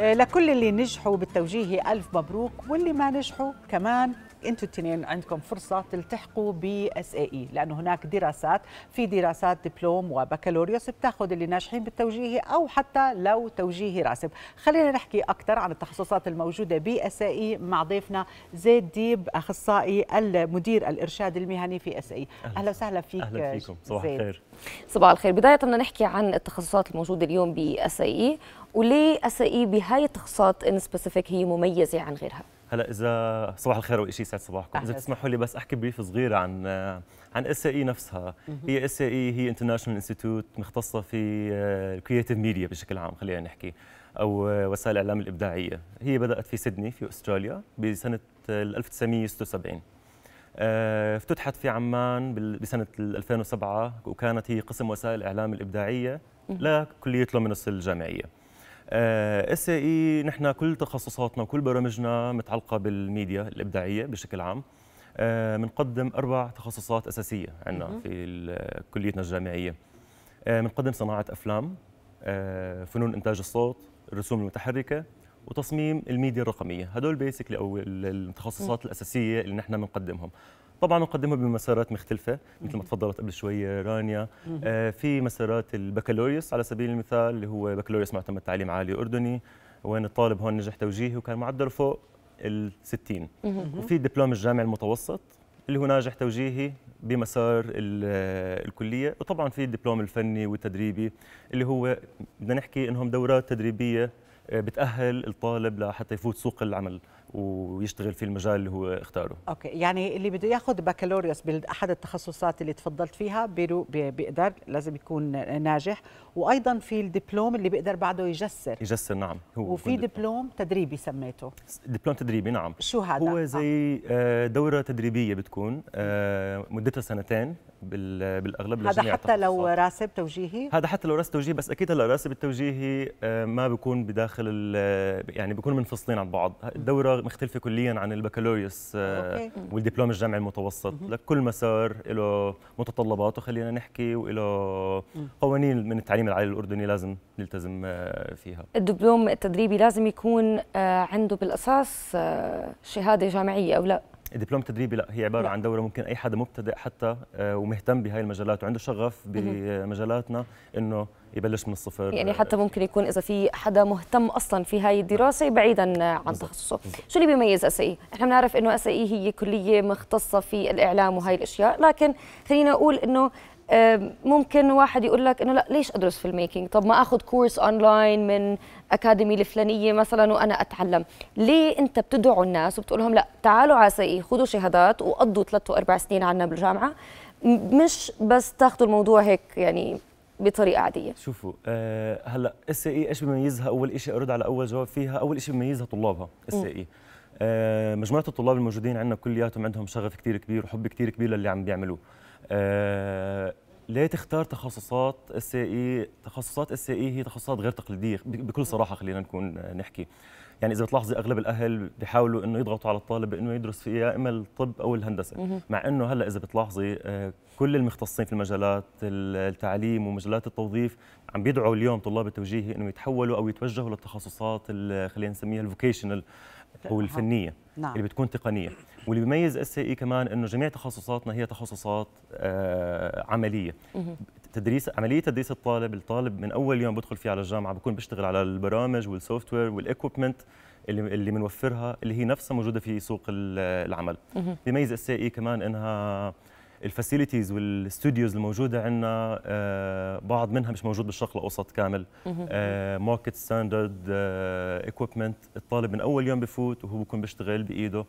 آه، لكل اللي نجحوا بالتوجيه ألف مبروك واللي ما نجحوا كمان انتم الاثنين عندكم فرصه تلتحقوا ب اس اي e، لانه هناك دراسات في دراسات دبلوم وبكالوريوس بتاخذ اللي ناجحين بالتوجيهي او حتى لو توجيهي راسب خلينا نحكي اكثر عن التخصصات الموجوده ب اس اي e مع ضيفنا زيد ديب اخصائي المدير الارشاد المهني في اس e. اي اهلا وسهلا فيك اهلا فيكم صباح الخير صباح الخير بدايه بدنا نحكي عن التخصصات الموجوده اليوم ب اس اي وليه اس اي بهاي التخصصات ان سبيسيفيك هي مميزه عن غيرها هلا اذا صباح الخير واشي يسعد صباحكم اذا بتسمحوا لي بس احكي بريف صغير عن عن اس اي e نفسها هي اس اي e، هي انترناشونال انستيتوت مختصه في الكرييتيف آه، ميديا بشكل عام خلينا نحكي او آه، وسائل الاعلام الابداعيه هي بدات في سيدني في استراليا بسنه 1976 آه، افتتحت في عمان بسنه 2007 وكانت هي قسم وسائل الاعلام الابداعيه لكليه لومينوس الجامعيه اس آه، اي e، نحن كل تخصصاتنا وكل برامجنا متعلقه بالميديا الابداعيه بشكل عام بنقدم آه، اربع تخصصات اساسيه عندنا في كليتنا الجامعيه بنقدم آه، صناعه افلام فنون انتاج الصوت الرسوم المتحركه وتصميم الميديا الرقميه هدول بيسكلي او التخصصات الاساسيه اللي نحن بنقدمهم طبعا نقدمها بمسارات مختلفه مثل ما تفضلت قبل شوي رانيا آه، في مسارات البكالوريوس على سبيل المثال اللي هو بكالوريوس معتمد تعليم عالي اردني وين الطالب هون نجح توجيهي وكان معدله فوق ال 60 وفي دبلوم الجامعي المتوسط اللي هو ناجح توجيهي بمسار آه، الكليه وطبعا في الدبلوم الفني والتدريبي اللي هو بدنا نحكي انهم دورات تدريبيه آه، بتاهل الطالب لحتى يفوت سوق العمل ويشتغل في المجال اللي هو اختاره اوكي يعني اللي بده ياخذ بكالوريوس باحد التخصصات اللي تفضلت فيها بيقدر لازم يكون ناجح وايضا في الدبلوم اللي بيقدر بعده يجسر يجسر نعم هو وفي دبلوم تدريبي سميته دبلوم تدريبي نعم شو هذا هو زي آه. آه، دوره تدريبيه بتكون مدتها سنتين بالاغلب هذا حتى التخصصات. لو راسب توجيهي هذا حتى لو راسب توجيهي بس اكيد هلا راسب التوجيهي آه، ما بيكون بداخل يعني بيكون منفصلين عن بعض الدوره مختلفه كليا عن البكالوريوس آه، أوكي. والدبلوم الجامعي المتوسط لكل مسار له متطلباته خلينا نحكي وله قوانين من التعليم العالي الاردني لازم نلتزم آه، فيها الدبلوم التدريبي لازم يكون عنده بالاساس شهاده جامعيه او لا الدبلوم التدريبي لا هي عباره لا. عن دوره ممكن اي حدا مبتدئ حتى آه، ومهتم بهاي المجالات وعنده شغف بمجالاتنا انه يبلش من الصفر يعني حتى ممكن يكون اذا في حدا مهتم اصلا في هاي نعم. الدراسه بعيدا عن تخصصه شو اللي بيميز اس اي e؟ احنا بنعرف انه اس اي e هي كليه مختصه في الاعلام وهي الاشياء لكن خلينا اقول انه ممكن واحد يقول لك انه لا ليش ادرس في الميكينج طب ما اخذ كورس اونلاين من اكاديمي الفلانيه مثلا وانا اتعلم ليه انت بتدعو الناس وبتقول لهم لا تعالوا على سي خذوا شهادات وقضوا ثلاث واربع سنين عنا بالجامعه مش بس تاخذوا الموضوع هيك يعني بطريقه عاديه شوفوا أه هلا اس اي e ايش بيميزها اول شيء ارد على اول جواب فيها اول شيء بيميزها طلابها اس e. اي آه، مجموعه الطلاب الموجودين عندنا كلياتهم عندهم شغف كثير كبير وحب كثير كبير للي عم بيعملوه ليه آه، تختار تخصصات اس اي تخصصات اس اي هي تخصصات غير تقليديه بكل صراحه خلينا نكون نحكي يعني اذا بتلاحظي اغلب الاهل بيحاولوا انه يضغطوا على الطالب انه يدرس في يا اما الطب او الهندسه مع انه هلا اذا بتلاحظي آه، كل المختصين في المجالات التعليم ومجالات التوظيف عم بيدعوا اليوم طلاب التوجيهي انه يتحولوا او يتوجهوا للتخصصات خلينا نسميها الفوكيشنال او الفنيه نعم. اللي بتكون تقنيه واللي بيميز اس اي كمان انه جميع تخصصاتنا هي تخصصات آه، عمليه تدريس عمليه تدريس الطالب الطالب من اول يوم بدخل فيه على الجامعه بكون بيشتغل على البرامج والسوفت وير والايكويبمنت اللي اللي بنوفرها اللي هي نفسها موجوده في سوق العمل بيميز اس اي كمان انها الفاسيلتيز والاستوديوز الموجوده عندنا آه، بعض منها مش موجود بالشرق الاوسط كامل ماركت ستاندرد ايكويبمنت الطالب من اول يوم بفوت وهو بكون بيشتغل بايده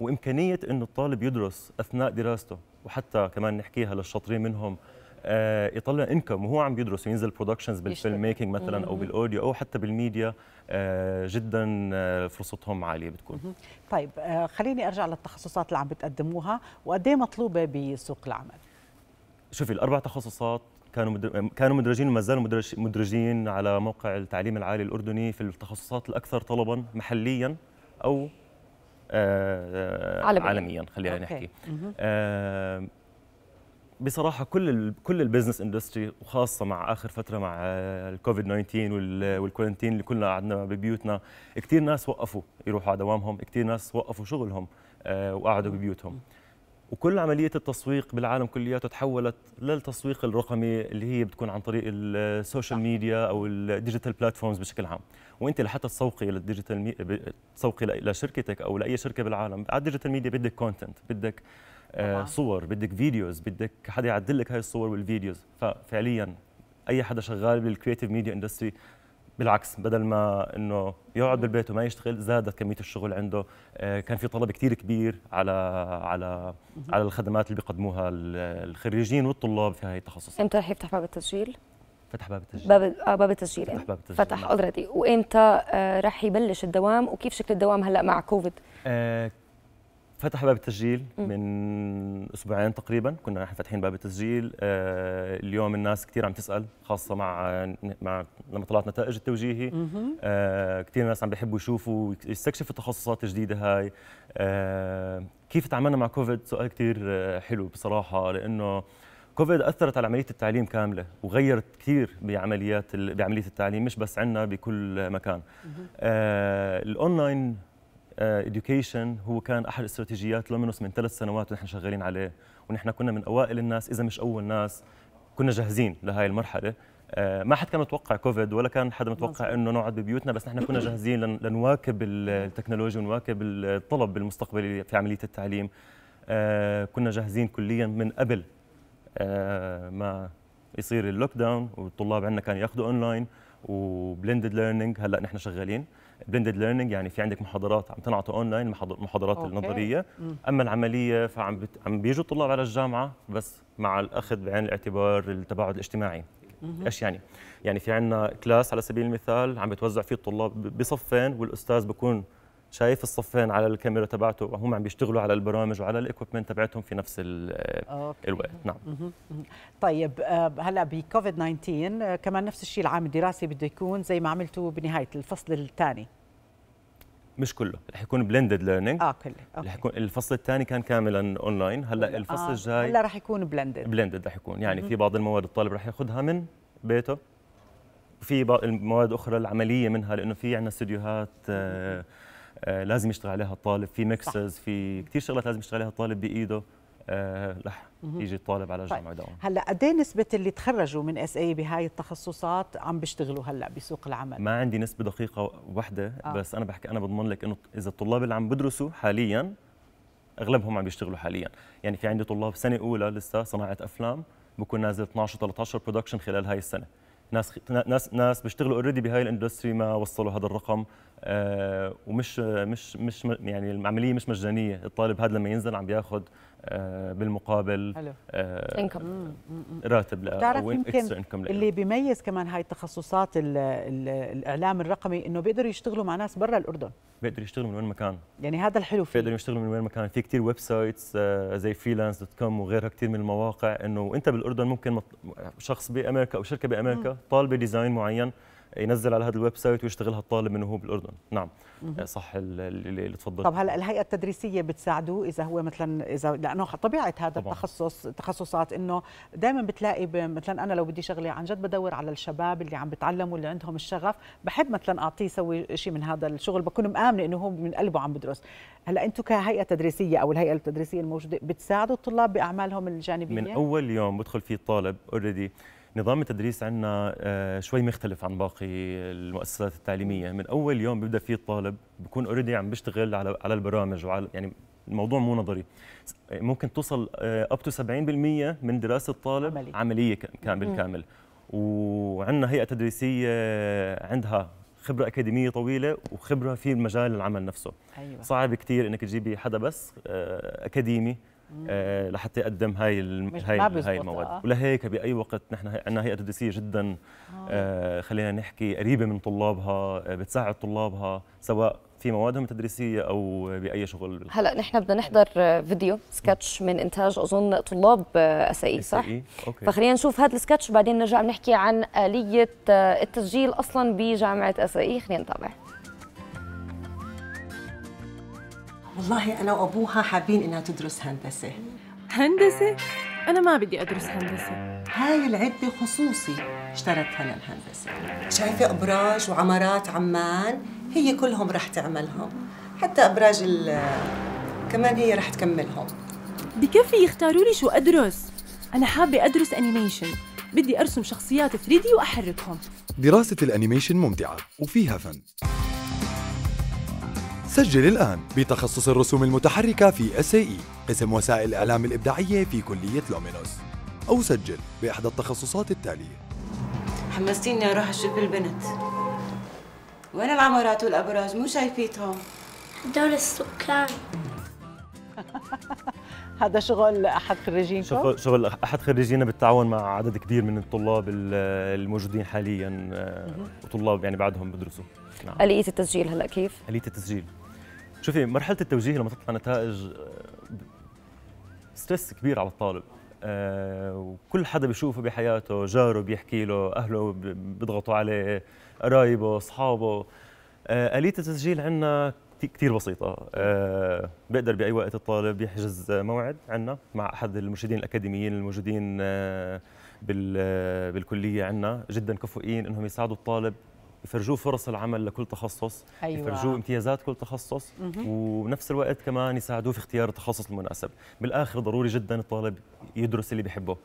وامكانيه انه الطالب يدرس اثناء دراسته وحتى كمان نحكيها للشاطرين منهم آه، يطلع انكم وهو عم يدرس وينزل برودكشنز بالفيلم ميكينج مثلا او بالاوديو او حتى بالميديا آه، جدا آه، فرصتهم عاليه بتكون طيب خليني ارجع للتخصصات اللي عم بتقدموها وقد إيه مطلوبه بسوق العمل شوفي الاربع تخصصات كانوا كانوا مدرجين وما زالوا مدرجين على موقع التعليم العالي الاردني في التخصصات الاكثر طلبا محليا او عالميا, عالميا خلينا نحكي بصراحه كل كل البزنس اندستري وخاصه مع اخر فتره مع الكوفيد 19 والكورنتين اللي كلنا قعدنا ببيوتنا كثير ناس وقفوا يروحوا على دوامهم كثير ناس وقفوا شغلهم آه، وقعدوا ببيوتهم وكل عمليه التسويق بالعالم كلياته تحولت للتسويق الرقمي اللي هي بتكون عن طريق السوشيال ميديا او الديجيتال بلاتفورمز بشكل عام وانت لحتى تسوقي للديجيتال مي... تسوقي لشركتك او لاي شركه بالعالم على الديجيتال ميديا بدك كونتنت بدك آه، صور بدك فيديوز بدك حدا يعدل لك هاي الصور والفيديوز ففعليا اي حدا شغال بالكرييتيف ميديا اندستري بالعكس بدل ما انه يقعد بالبيت وما يشتغل زادت كميه الشغل عنده آه، كان في طلب كثير كبير على على على الخدمات اللي بيقدموها الخريجين والطلاب في هاي التخصصات امتى رح يفتح باب التسجيل فتح باب التسجيل باب اه باب التسجيل فتح يعني باب التسجيل فتح اوريدي نعم. وامتى آه، رح يبلش الدوام وكيف شكل الدوام هلا مع كوفيد آه فتح باب التسجيل من اسبوعين تقريبا كنا نحن فاتحين باب التسجيل آه، اليوم الناس كثير عم تسال خاصه مع مع لما طلعت نتائج التوجيهي آه، كثير ناس عم بيحبوا يشوفوا يستكشفوا التخصصات الجديده هاي آه، كيف تعاملنا مع كوفيد سؤال كثير حلو بصراحه لانه كوفيد اثرت على عمليه التعليم كامله وغيرت كثير بعمليات بعمليه التعليم مش بس عندنا بكل مكان الاونلاين اديوكيشن آه، هو كان احد استراتيجيات لومينوس من ثلاث سنوات ونحن شغالين عليه ونحن كنا من اوائل الناس اذا مش اول ناس كنا جاهزين لهي المرحله آه، ما حد كان متوقع كوفيد ولا كان حدا متوقع انه نقعد ببيوتنا بس نحن كنا جاهزين لنواكب التكنولوجيا ونواكب الطلب المستقبلي في عمليه التعليم آه، كنا جاهزين كليا من قبل ما يصير اللوك داون والطلاب عندنا كانوا ياخذوا اونلاين وبلندد ليرنينج هلا نحن شغالين بلندد ليرنينج يعني في عندك محاضرات عم تنعطى اونلاين محاضرات أوكي. النظريه اما العمليه فعم بت... عم بيجوا الطلاب على الجامعه بس مع الاخذ بعين الاعتبار التباعد الاجتماعي ايش يعني؟ يعني في عندنا كلاس على سبيل المثال عم بتوزع فيه الطلاب بصفين والاستاذ بكون شايف الصفين على الكاميرا تبعته وهم عم بيشتغلوا على البرامج وعلى الايكوبمنت تبعتهم في نفس الوقت نعم طيب آه، هلا بكوفيد 19 آه، كمان نفس الشيء العام الدراسي بده يكون زي ما عملتوا بنهايه الفصل الثاني مش كله رح يكون بلندد ليرنينج اه كله رح يكون الفصل الثاني كان كاملا اونلاين هلا الفصل آه. الجاي هلا رح يكون بلندد بلندد رح يكون يعني في بعض المواد الطالب رح ياخذها من بيته في بعض المواد اخرى العمليه منها لانه في عندنا استديوهات آه آه، لازم يشتغل عليها الطالب في ميكسز في كثير شغلات لازم يشتغل عليها الطالب بايده آه، رح يجي الطالب على طيب. جامعه دوام هلا قد ايه نسبه اللي تخرجوا من اس اي بهاي التخصصات عم بيشتغلوا هلا بسوق العمل ما عندي نسبه دقيقه واحده آه. بس انا بحكي انا بضمن لك انه اذا الطلاب اللي عم بدرسوا حاليا اغلبهم عم بيشتغلوا حاليا يعني في عندي طلاب سنه اولى لسه صناعه افلام بكون نازل 12 13 برودكشن خلال هاي السنه ناس ناس ناس بيشتغلوا اوريدي بهاي الاندستري ما وصلوا هذا الرقم آه، ومش مش مش يعني العمليه مش مجانيه الطالب هذا لما ينزل عم بياخذ آه، بالمقابل حلو انكم آه، راتب لا انكم اللي بيميز كمان هاي التخصصات الاعلام الرقمي انه بيقدروا يشتغلوا مع ناس برا الاردن بيقدروا يشتغلوا من وين مكان يعني هذا الحلو فيه بيقدروا يشتغلوا من وين مكان في كثير ويب سايتس زي فريلانس دوت كوم وغيرها كثير من المواقع انه انت بالاردن ممكن شخص بامريكا او شركه بامريكا طالبه ديزاين معين ينزل على هذا الويب سايت ويشتغلها الطالب من وهو بالاردن نعم مم. آه، صح اللي تفضل طب هلا الهيئه التدريسيه بتساعده اذا هو مثلا اذا لانه طبيعه هذا طبعا. التخصص تخصصات انه دائما بتلاقي مثلا انا لو بدي شغله عن جد بدور على الشباب اللي عم بتعلموا اللي عندهم الشغف بحب مثلا اعطيه يسوي شيء من هذا الشغل بكون مامنه انه هو من قلبه عم بدرس هلا انتم كهيئه تدريسيه او الهيئه التدريسيه الموجوده بتساعدوا الطلاب باعمالهم الجانبيه من اول يوم بدخل فيه الطالب اوريدي نظام التدريس عندنا آه، شوي مختلف عن باقي المؤسسات التعليميه من اول يوم بيبدا فيه الطالب بكون اوريدي عم بيشتغل على على البرامج وعلى يعني الموضوع مو نظري ممكن توصل اب تو 70% من دراسه الطالب عملي. عمليه كامل كامل وعندنا هيئه تدريسيه آه، عندها خبره اكاديميه طويله وخبره في مجال العمل نفسه أيوة. صعب كثير انك تجيبي حدا بس آه، اكاديمي آه، لحتى يقدم هاي هاي هاي المواد آه. ولهيك باي وقت نحن عندنا هيئه تدريسيه جدا آه. آه خلينا نحكي قريبه من طلابها آه، بتساعد طلابها سواء في موادهم التدريسيه او باي شغل هلا نحن بدنا نحضر فيديو سكتش من انتاج اظن طلاب اسائي صح أوكي. فخلينا نشوف هذا السكتش بعدين نرجع نحكي عن اليه التسجيل اصلا بجامعه اسائي خلينا نتابع والله انا وابوها حابين انها تدرس هندسه هندسه انا ما بدي ادرس هندسه هاي العده خصوصي اشترتها للهندسه شايفه ابراج وعمارات عمان هي كلهم رح تعملهم حتى ابراج ال كمان هي رح تكملهم بكفي يختاروا لي شو ادرس انا حابه ادرس انيميشن بدي ارسم شخصيات 3 دي واحركهم دراسه الانيميشن ممتعه وفيها فن سجل الآن بتخصص الرسوم المتحركة في SAE قسم وسائل الإعلام الإبداعية في كلية لومينوس أو سجل بإحدى التخصصات التالية حمستيني أروح أشوف البنت وين العمارات والأبراج مو شايفيتهم دول السكان هذا شغل احد خريجينكم؟ شغل, شغل احد خريجينا بالتعاون مع عدد كبير من الطلاب الموجودين حاليا آه، وطلاب يعني بعدهم بدرسوا نعم. آلية التسجيل هلا كيف؟ آلية التسجيل شوفي مرحله التوجيه لما تطلع نتائج ستريس آه، كبير على الطالب آه وكل حدا بيشوفه بحياته جاره بيحكي له اهله بيضغطوا عليه قرايبه اصحابه آه اليه التسجيل عندنا كثير بسيطة أه بيقدر بأي وقت الطالب يحجز موعد عندنا مع أحد المرشدين الأكاديميين الموجودين آه، بالكلية عندنا جدا كفؤين أنهم يساعدوا الطالب يفرجوه فرص العمل لكل تخصص أيوة. يفرجوه امتيازات كل تخصص وبنفس الوقت كمان يساعدوه في اختيار التخصص المناسب بالاخر ضروري جدا الطالب يدرس اللي بحبه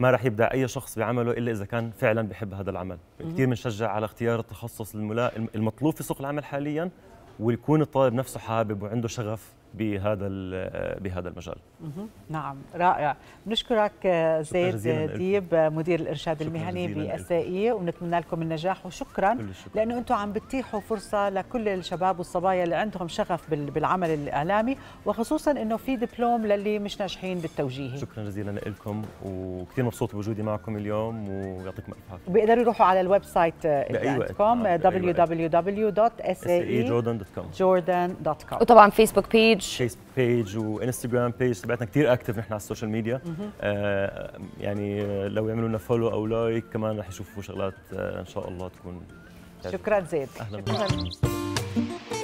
ما راح يبدع اي شخص بعمله الا اذا كان فعلا بحب هذا العمل كثير بنشجع على اختيار التخصص الملا... المطلوب في سوق العمل حاليا ويكون الطالب نفسه حابب وعنده شغف بهذا بهذا المجال نعم رائع بنشكرك آه، زيد آه، ديب آه، مدير الارشاد المهني باسائيه وبنتمنى لكم النجاح وشكرا لانه انتم عم بتتيحوا فرصه لكل الشباب والصبايا اللي عندهم شغف بالعمل الاعلامي وخصوصا انه في دبلوم للي مش ناجحين بالتوجيهي شكرا جزيلا لكم وكثير مبسوط بوجودي معكم اليوم ويعطيكم الف عافيه بيقدروا يروحوا على الويب سايت اللي www.saejordan.com وطبعا فيسبوك بيج فيس بيج وانستغرام بيج تبعتنا كثير اكتف نحن على السوشيال ميديا آه يعني لو يعملوا لنا فولو او لايك كمان رح يشوفوا شغلات آه ان شاء الله تكون شكرا زيد اهلا شكرا